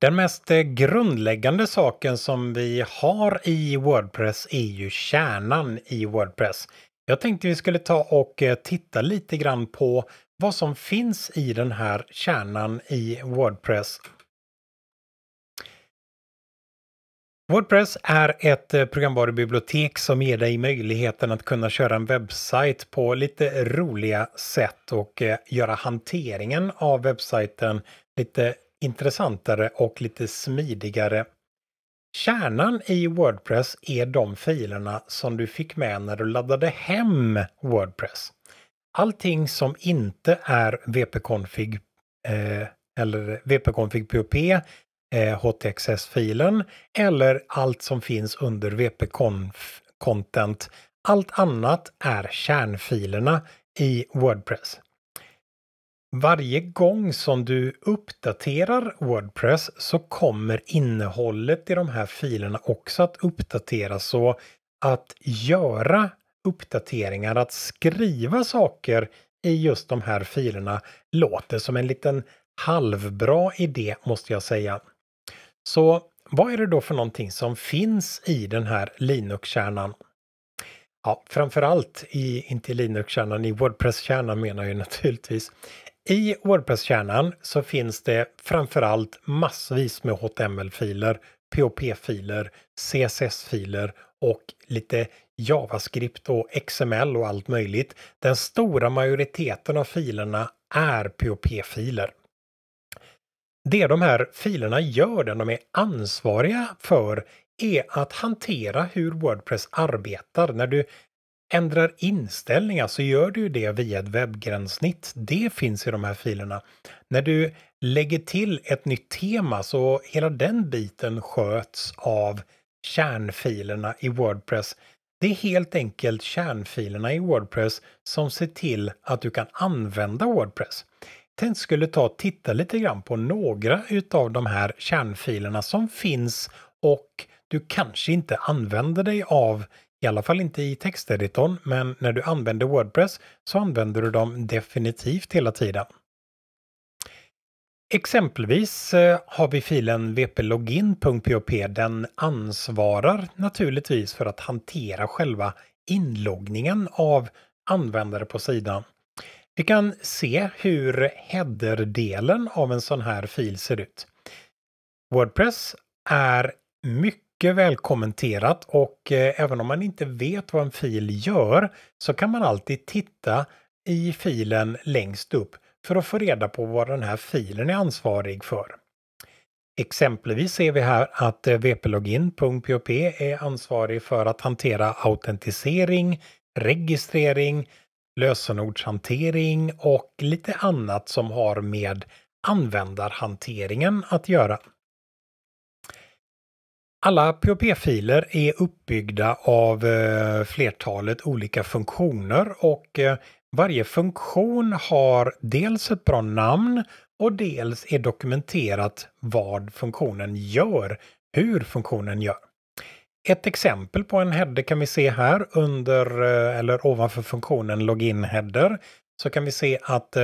Den mest eh, grundläggande saken som vi har i Wordpress är ju kärnan i Wordpress. Jag tänkte vi skulle ta och eh, titta lite grann på vad som finns i den här kärnan i Wordpress. Wordpress är ett eh, programvarubibliotek som ger dig möjligheten att kunna köra en webbsajt på lite roliga sätt och göra hanteringen av webbsajten lite intressantare och lite smidigare. Kärnan i Wordpress är de filerna som du fick med när du laddade hem Wordpress. Allting som inte är wp-config eh, eller wp-config POP, eh, htxs-filen eller allt som finns under wp-content. Allt annat är kärnfilerna i Wordpress. Varje gång som du uppdaterar Wordpress så kommer innehållet i de här filerna också att uppdateras. Så att göra uppdateringar, att skriva saker i just de här filerna låter som en liten halvbra idé måste jag säga. Så vad är det då för någonting som finns i den här Linux-kärnan? Ja, framförallt i, inte i Linux-kärnan, i Wordpress-kärnan menar jag naturligtvis. I Wordpress-kärnan så finns det framförallt massvis med HTML-filer, POP-filer, CSS-filer och lite JavaScript och XML och allt möjligt. Den stora majoriteten av filerna är POP-filer. Det de här filerna gör, den de är ansvariga för, är att hantera hur Wordpress arbetar. När du ändrar inställningar så gör du det via ett webbgränssnitt. Det finns i de här filerna. När du lägger till ett nytt tema så hela den biten sköts av kärnfilerna i Wordpress. Det är helt enkelt kärnfilerna i Wordpress som ser till att du kan använda Wordpress. Jag skulle ta och titta lite grann på några utav de här kärnfilerna som finns och du kanske inte använder dig av i alla fall inte i texteditorn, men när du använder Wordpress så använder du dem definitivt hela tiden. Exempelvis eh, har vi filen wplogin.php. Den ansvarar naturligtvis för att hantera själva inloggningen av användare på sidan. Vi kan se hur header-delen av en sån här fil ser ut. Wordpress är mycket mycket välkommenterat och eh, även om man inte vet vad en fil gör så kan man alltid titta i filen längst upp för att få reda på vad den här filen är ansvarig för. Exempelvis ser vi här att wplogin.php eh, är ansvarig för att hantera autentisering, registrering, lösenordshantering och lite annat som har med användarhanteringen att göra. Alla POP-filer är uppbyggda av eh, flertalet olika funktioner och eh, varje funktion har dels ett bra namn och dels är dokumenterat vad funktionen gör, hur funktionen gör. Ett exempel på en header kan vi se här under eh, eller ovanför funktionen login header så kan vi se att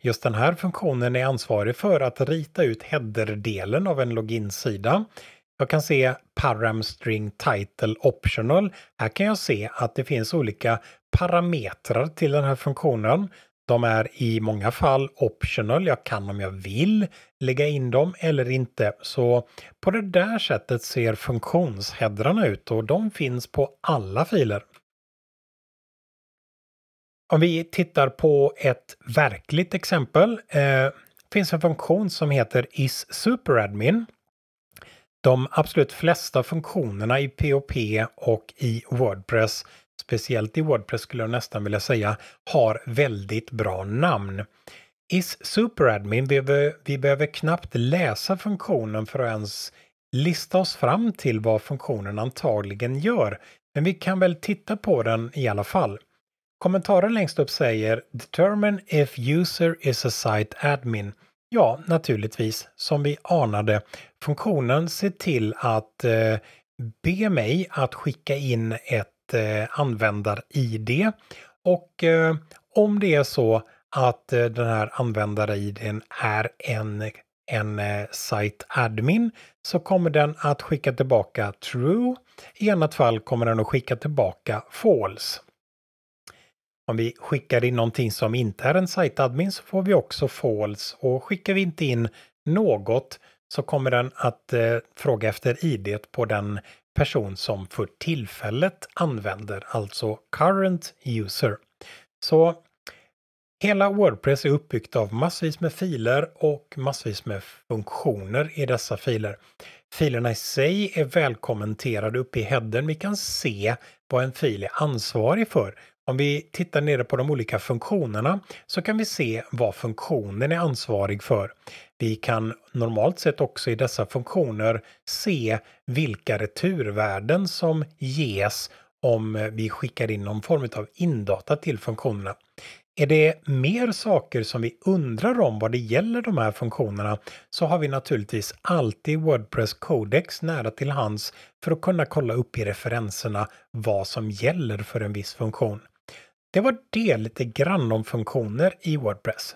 just den här funktionen är ansvarig för att rita ut header-delen av en loginsida. sida jag kan se param string title optional. Här kan jag se att det finns olika parametrar till den här funktionen. De är i många fall optional. Jag kan om jag vill lägga in dem eller inte. Så på det där sättet ser funktionsheadrarna ut och de finns på alla filer. Om vi tittar på ett verkligt exempel eh, finns en funktion som heter isSuperAdmin. De absolut flesta funktionerna i POP och i Wordpress, speciellt i Wordpress skulle jag nästan vilja säga, har väldigt bra namn. Is SuperAdmin, vi behöver, vi behöver knappt läsa funktionen för att ens lista oss fram till vad funktionen antagligen gör, men vi kan väl titta på den i alla fall. Kommentaren längst upp säger “Determine if user is a site admin” Ja, naturligtvis, som vi anade. Funktionen ser till att eh, be mig att skicka in ett eh, användar-id och eh, om det är så att den här användar-id är en, en eh, site admin så kommer den att skicka tillbaka true. I annat fall kommer den att skicka tillbaka false. Om vi skickar in någonting som inte är en siteadmin så får vi också false och skickar vi inte in något så kommer den att eh, fråga efter id på den person som för tillfället använder, alltså current user. Så hela Wordpress är uppbyggt av massvis med filer och massvis med funktioner i dessa filer. Filerna i sig är välkommenterade uppe i headern. Vi kan se vad en fil är ansvarig för. Om vi tittar nere på de olika funktionerna så kan vi se vad funktionen är ansvarig för. Vi kan normalt sett också i dessa funktioner se vilka returvärden som ges om vi skickar in någon form av indata till funktionerna. Är det mer saker som vi undrar om vad det gäller de här funktionerna så har vi naturligtvis alltid Wordpress Codex nära till hands för att kunna kolla upp i referenserna vad som gäller för en viss funktion. Det var det lite grann om funktioner i Wordpress.